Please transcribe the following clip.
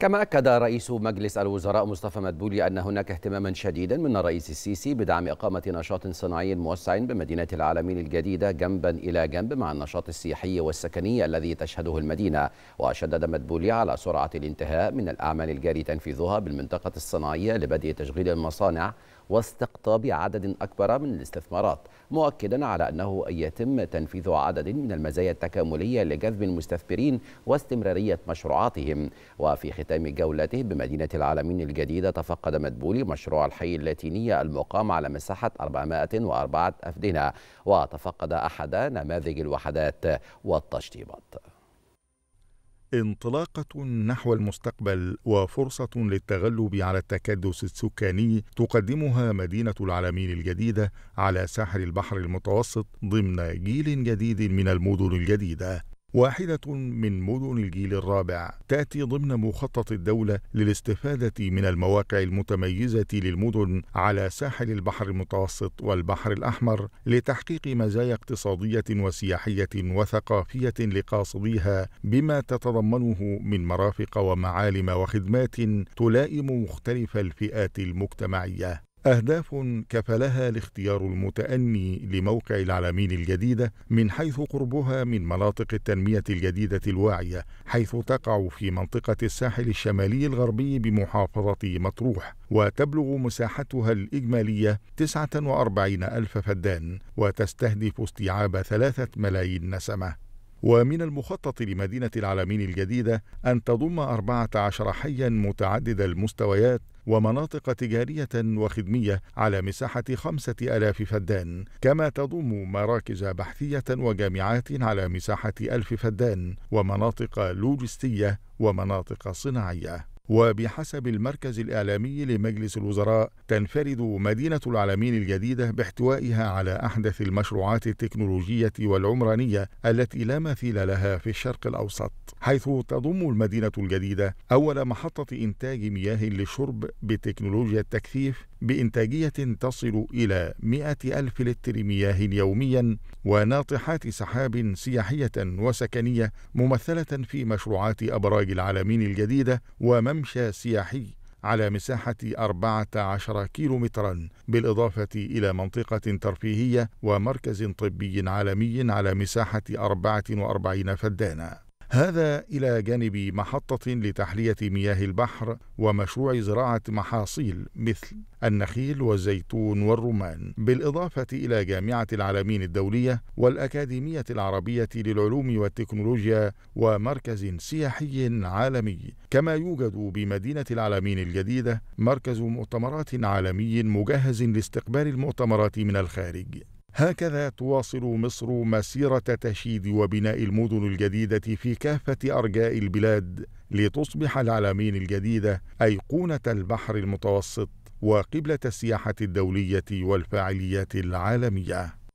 كما أكد رئيس مجلس الوزراء مصطفى مدبولي أن هناك اهتماما شديدا من الرئيس السيسي بدعم إقامة نشاط صناعي موسع بمدينة العالمين الجديدة جنبا إلى جنب مع النشاط السياحي والسكني الذي تشهده المدينة وشدد مدبولي على سرعة الانتهاء من الأعمال الجاري تنفيذها بالمنطقة الصناعية لبدء تشغيل المصانع واستقطاب عدد أكبر من الاستثمارات مؤكدا على أنه يتم تنفيذ عدد من المزايا التكاملية لجذب المستثمرين واستمرارية مشروعاتهم وفي ختام جولته بمدينة العالمين الجديدة تفقد مدبولي مشروع الحي اللاتينية المقام على مساحة 404 أفدنة وتفقد أحد نماذج الوحدات والتشطيبات انطلاقة نحو المستقبل وفرصة للتغلب على التكدس السكاني تقدمها مدينة العالمين الجديدة على ساحل البحر المتوسط ضمن جيل جديد من المدن الجديدة واحدة من مدن الجيل الرابع تأتي ضمن مخطط الدولة للاستفادة من المواقع المتميزة للمدن على ساحل البحر المتوسط والبحر الأحمر لتحقيق مزايا اقتصادية وسياحية وثقافية لقاصديها بما تتضمنه من مرافق ومعالم وخدمات تلائم مختلف الفئات المجتمعية أهداف كفلها الاختيار المتأني لموقع العلمين الجديدة من حيث قربها من مناطق التنمية الجديدة الواعية حيث تقع في منطقة الساحل الشمالي الغربي بمحافظة مطروح وتبلغ مساحتها الإجمالية 49 ألف فدان وتستهدف استيعاب ثلاثة ملايين نسمة ومن المخطط لمدينة العالمين الجديدة أن تضم 14 حيا متعدد المستويات ومناطق تجارية وخدمية على مساحة خمسة ألاف فدان كما تضم مراكز بحثية وجامعات على مساحة ألف فدان ومناطق لوجستية ومناطق صناعية وبحسب المركز الإعلامي لمجلس الوزراء تنفرد مدينة العالمين الجديدة باحتوائها على أحدث المشروعات التكنولوجية والعمرانية التي لا مثيل لها في الشرق الأوسط حيث تضم المدينة الجديدة أول محطة إنتاج مياه للشرب بتكنولوجيا التكثيف بإنتاجية تصل إلى 100 ألف لتر مياه يوميا وناطحات سحاب سياحية وسكنية ممثلة في مشروعات أبراج العالمين الجديدة وممشى ممشى سياحي على مساحة 14 كيلومترا بالإضافة إلى منطقة ترفيهية ومركز طبي عالمي على مساحة 44 فدانة هذا إلى جانب محطة لتحلية مياه البحر ومشروع زراعة محاصيل مثل النخيل والزيتون والرمان، بالإضافة إلى جامعة العالمين الدولية والأكاديمية العربية للعلوم والتكنولوجيا ومركز سياحي عالمي، كما يوجد بمدينة العالمين الجديدة مركز مؤتمرات عالمي مجهز لاستقبال المؤتمرات من الخارج. هكذا تواصل مصر مسيرة تشييد وبناء المدن الجديدة في كافة أرجاء البلاد لتصبح العلمين الجديدة أيقونة البحر المتوسط وقبلة السياحة الدولية والفاعليات العالمية